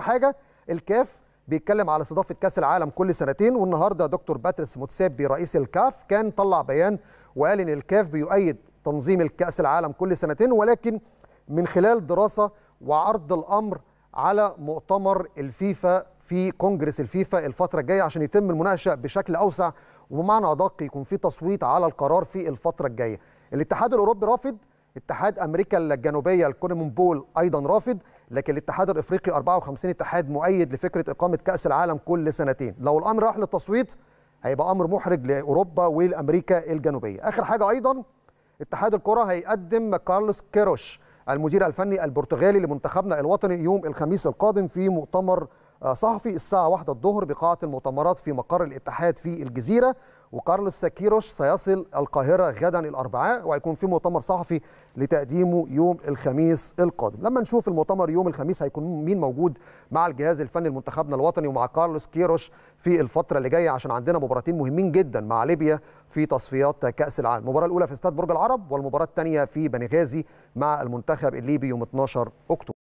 اخر حاجه الكاف بيتكلم على استضافه كاس العالم كل سنتين والنهارده دكتور باتريس موتسيبي رئيس الكاف كان طلع بيان وقال ان الكاف بيؤيد تنظيم الكاس العالم كل سنتين ولكن من خلال دراسه وعرض الامر على مؤتمر الفيفا في كونجرس الفيفا الفتره الجايه عشان يتم المناقشه بشكل اوسع وبمعنى ادق يكون في تصويت على القرار في الفتره الجايه. الاتحاد الاوروبي رافض، اتحاد امريكا الجنوبيه الكونمون بول ايضا رافض، لكن الاتحاد الافريقي 54 اتحاد مؤيد لفكره اقامه كاس العالم كل سنتين لو الامر راح للتصويت هيبقى امر محرج لاوروبا والامريكا الجنوبيه اخر حاجه ايضا اتحاد الكره هيقدم كارلوس كيروش المدير الفني البرتغالي لمنتخبنا الوطني يوم الخميس القادم في مؤتمر آه، صحفي الساعة واحدة الظهر بقاعة المؤتمرات في مقر الاتحاد في الجزيرة وكارلوس ساكيروش سيصل القاهرة غدا الأربعاء وهيكون في مؤتمر صحفي لتقديمه يوم الخميس القادم لما نشوف المؤتمر يوم الخميس هيكون مين موجود مع الجهاز الفني لمنتخبنا الوطني ومع كارلوس كيروش في الفترة اللي جاية عشان عندنا مباراتين مهمين جدا مع ليبيا في تصفيات كأس العالم المباراة الأولى في استاد برج العرب والمباراة الثانية في بنغازي مع المنتخب الليبي يوم 12 أكتوبر